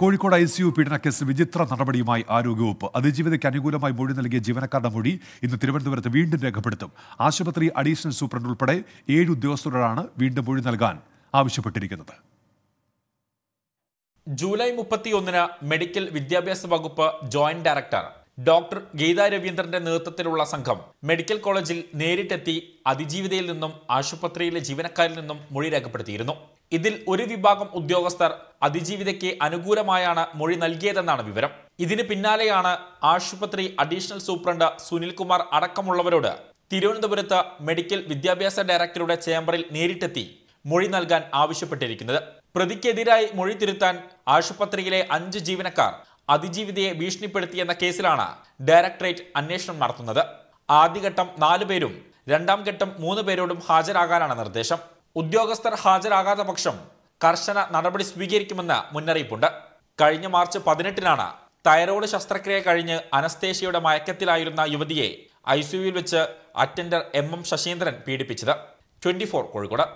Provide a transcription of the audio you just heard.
Kozhikode I C U പീഡനക്കേസ് വിചിത്ര നടപടിയുമായി ആരോഗ്യവകുപ്പ് അതിജീവിതയ്ക്ക് അനുകൂലമായി മൊഴി നൽകിയ ജീവനക്കാരുടെ മൊഴി ഇന്ന് തിരുവനന്തപുരത്ത് വീണ്ടും രേഖപ്പെടുത്തും ആശുപത്രി അഡീഷണൽ സൂപ്രണ്ട് ഉൾപ്പെടെ ഏഴ് ഉദ്യോഗസ്ഥരോടാണ് വീണ്ടും മൊഴി നൽകാൻ ആവശ്യപ്പെട്ടിരിക്കുന്നത് ജൂലൈ മുപ്പത്തിയൊന്നിന് മെഡിക്കൽ വിദ്യാഭ്യാസ വകുപ്പ് ജോയിന്റ് ഡയറക്ടർ ഡോക്ടർ ഗീത രവീന്ദ്രന്റെ നേതൃത്വത്തിലുള്ള സംഘം മെഡിക്കൽ കോളേജിൽ നേരിട്ടെത്തി അതിജീവിതയിൽ നിന്നും ആശുപത്രിയിലെ ജീവനക്കാരിൽ നിന്നും മൊഴി രേഖപ്പെടുത്തിയിരുന്നു ഇതിൽ ഒരു വിഭാഗം ഉദ്യോഗസ്ഥർ അതിജീവിതയ്ക്ക് അനുകൂലമായാണ് മൊഴി നൽകിയതെന്നാണ് വിവരം ഇതിന് പിന്നാലെയാണ് ആശുപത്രി അഡീഷണൽ സൂപ്രണ്ട് സുനിൽകുമാർ അടക്കമുള്ളവരോട് തിരുവനന്തപുരത്ത് മെഡിക്കൽ വിദ്യാഭ്യാസ ഡയറക്ടറുടെ ചേംബറിൽ നേരിട്ടെത്തി മൊഴി നൽകാൻ ആവശ്യപ്പെട്ടിരിക്കുന്നത് പ്രതിക്കെതിരായി മൊഴി തിരുത്താൻ ആശുപത്രിയിലെ അഞ്ച് ജീവനക്കാർ അതിജീവിതയെ ഭീഷണിപ്പെടുത്തിയെന്ന കേസിലാണ് ഡയറക്ടറേറ്റ് അന്വേഷണം നടത്തുന്നത് ആദ്യഘട്ടം നാലു പേരും രണ്ടാം ഘട്ടം മൂന്ന് പേരോടും ഹാജരാകാനാണ് നിർദ്ദേശം ഉദ്യോഗസ്ഥർ ഹാജരാകാത്ത പക്ഷം കർശന നടപടി സ്വീകരിക്കുമെന്ന് മുന്നറിയിപ്പുണ്ട് കഴിഞ്ഞ മാർച്ച് പതിനെട്ടിനാണ് തൈറോയ്ഡ് ശസ്ത്രക്രിയ കഴിഞ്ഞ് അനസ്തേഷ്യയുടെ മയക്കത്തിലായിരുന്ന യുവതിയെ ഐ വെച്ച് അറ്റൻഡർ എം എം ശശീന്ദ്രൻ പീഡിപ്പിച്ചത് ട്വന്റി ഫോർ കോഴിക്കോട്